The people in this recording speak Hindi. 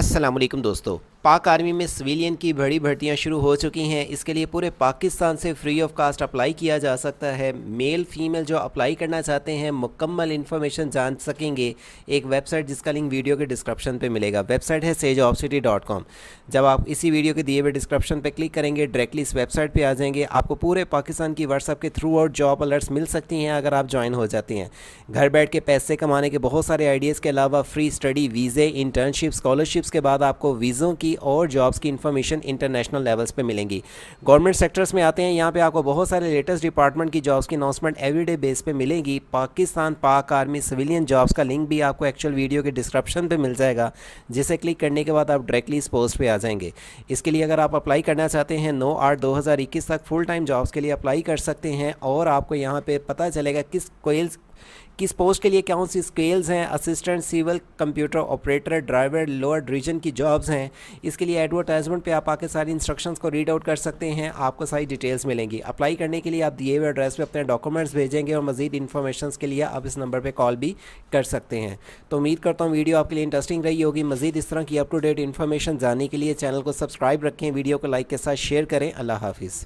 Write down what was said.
अस्सलाम वालेकुम दोस्तों पाक आर्मी में सिविलियन की बड़ी भर्तियां शुरू हो चुकी हैं इसके लिए पूरे पाकिस्तान से फ्री ऑफ कास्ट अप्लाई किया जा सकता है मेल फीमेल जो अप्लाई करना चाहते हैं मुकम्मल इन्फॉर्मेशन जान सकेंगे एक वेबसाइट जिसका लिंक वीडियो के डिस्क्रिप्शन पे मिलेगा वेबसाइट है sage of city dot com जब आप इसी वीडियो के दिए हुए डिस्क्रिप्शन पर क्लिक करेंगे डायरेक्टली इस वेबसाइट पर आ जाएंगे आपको पूरे पाकिस्तान की व्हाट्सअप के थ्रू आउट जॉब अलर्ट्स मिल सकती हैं अगर आप ज्वाइन हो जाती हैं घर बैठ के पैसे कमाने के बहुत सारे आइडियाज़ के अलावा free study visa internship scholarships उसके बाद आपको वीज़ों की और जॉब्स की इन्फॉर्मेशन इंटरनेशनल लेवल्स पे मिलेंगी गवर्नमेंट सेक्टर्स में आते हैं यहाँ पे आपको बहुत सारे लेटेस्ट डिपार्टमेंट की जॉब्स की अनाउंसमेंट एवरीडे बेस पे मिलेगी Pakistan Pak army civilian jobs का लिंक भी आपको एक्चुअल वीडियो के डिस्क्रिप्शन पर मिल जाएगा जिसे क्लिक करने के बाद आप डायरेक्टली इस पोस्ट पर आ जाएंगे इसके लिए अगर आप अप्लाई करना चाहते हैं नौ आठ दो तक फुल टाइम जॉब्स के लिए अप्लाई कर सकते हैं और आपको यहाँ पर पता चलेगा किस कोयल्स किस पोस्ट के लिए कौन सी स्केल्स हैं assistant civil computer operator driver lower region की जॉब्स हैं इसके लिए एडवर्टाइजमेंट पे आप आके सारी इंस्ट्रक्शंस को रीड आउट कर सकते हैं आपको सारी डिटेल्स मिलेंगी अप्लाई करने के लिए आप दिए हुए एड्रेस पर अपने डॉक्यूमेंट्स भेजेंगे और मजीद इन्फॉर्मेशन के लिए आप इस नंबर पर कॉल भी कर सकते हैं तो उम्मीद करता हूँ वीडियो आपके लिए इंटरेस्टिंग रही होगी मजीद इस तरह की अप टू डेट इन्फॉर्मेशन जानने के लिए चैनल को सब्सक्राइब रखें वीडियो को लाइक के साथ शेयर करें अल्लाह हाफिज़